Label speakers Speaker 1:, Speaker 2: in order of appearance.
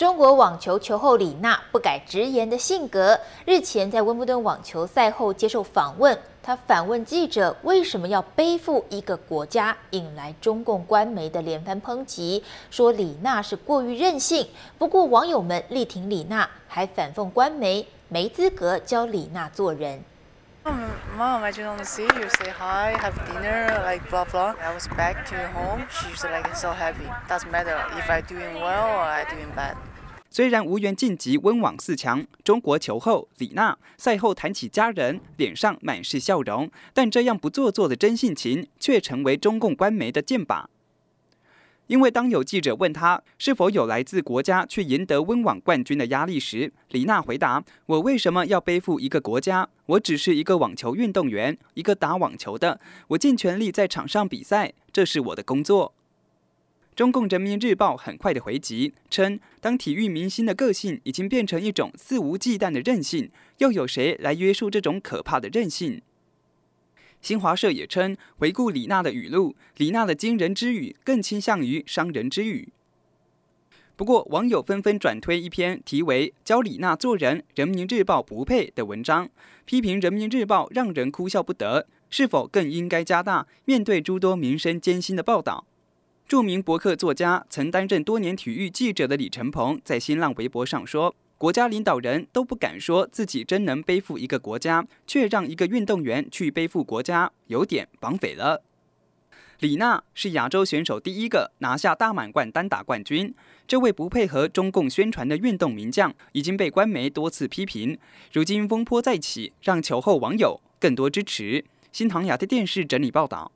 Speaker 1: 中国网球球后李娜不改直言的性格，日前在温布顿网球赛后接受访问，她反问记者为什么要背负一个国家，引来中共官媒的连番抨击，说李娜是过于任性。不过网友们力挺李娜，还反讽官媒没资格教李娜做人。
Speaker 2: 虽然无缘晋级温网四强，中国球后李娜赛后谈起家人，脸上满是笑容，但这样不做作的真性情却成为中共官媒的剑靶。因为当有记者问他是否有来自国家去赢得温网冠军的压力时，李娜回答：“我为什么要背负一个国家？我只是一个网球运动员，一个打网球的。我尽全力在场上比赛，这是我的工作。”中共人民日报很快的回击称：“当体育明星的个性已经变成一种肆无忌惮的任性，又有谁来约束这种可怕的任性？”新华社也称，回顾李娜的语录，李娜的惊人之语更倾向于伤人之语。不过，网友纷纷转推一篇题为《教李娜做人，人民日报不配》的文章，批评人民日报让人哭笑不得。是否更应该加大面对诸多民生艰辛的报道？著名博客作家、曾担任多年体育记者的李承鹏在新浪微博上说。国家领导人都不敢说自己真能背负一个国家，却让一个运动员去背负国家，有点绑匪了。李娜是亚洲选手第一个拿下大满贯单打冠军，这位不配合中共宣传的运动名将已经被官媒多次批评，如今风波再起，让球后网友更多支持。新唐雅的电视整理报道。